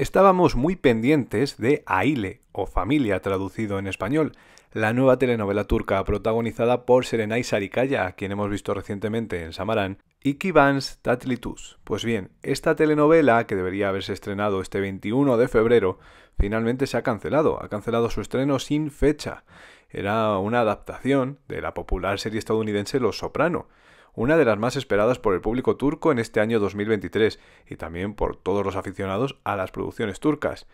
estábamos muy pendientes de Aile, o Familia traducido en español, la nueva telenovela turca protagonizada por Serenay Sarikaya, quien hemos visto recientemente en Samarán, y Kivans Tatlitus. Pues bien, esta telenovela, que debería haberse estrenado este 21 de febrero, finalmente se ha cancelado, ha cancelado su estreno sin fecha. Era una adaptación de la popular serie estadounidense Los Soprano, una de las más esperadas por el público turco en este año 2023 y también por todos los aficionados a las producciones turcas.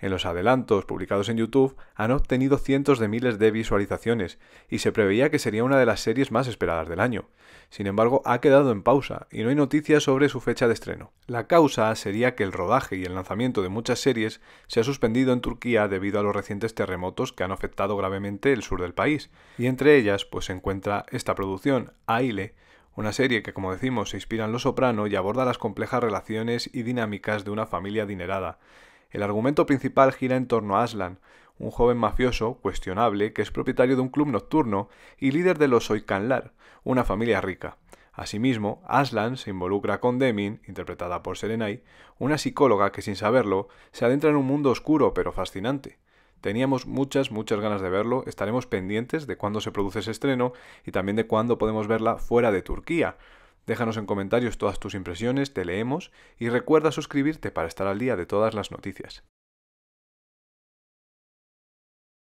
En los adelantos publicados en YouTube han obtenido cientos de miles de visualizaciones y se preveía que sería una de las series más esperadas del año. Sin embargo, ha quedado en pausa y no hay noticias sobre su fecha de estreno. La causa sería que el rodaje y el lanzamiento de muchas series se ha suspendido en Turquía debido a los recientes terremotos que han afectado gravemente el sur del país, y entre ellas pues se encuentra esta producción, Aile, una serie que como decimos se inspira en Lo Soprano y aborda las complejas relaciones y dinámicas de una familia adinerada. El argumento principal gira en torno a Aslan, un joven mafioso, cuestionable, que es propietario de un club nocturno y líder de los Oikanlar, una familia rica. Asimismo, Aslan se involucra con Demin, interpretada por Serenay, una psicóloga que sin saberlo se adentra en un mundo oscuro pero fascinante. Teníamos muchas, muchas ganas de verlo, estaremos pendientes de cuándo se produce ese estreno y también de cuándo podemos verla fuera de Turquía. Déjanos en comentarios todas tus impresiones, te leemos y recuerda suscribirte para estar al día de todas las noticias.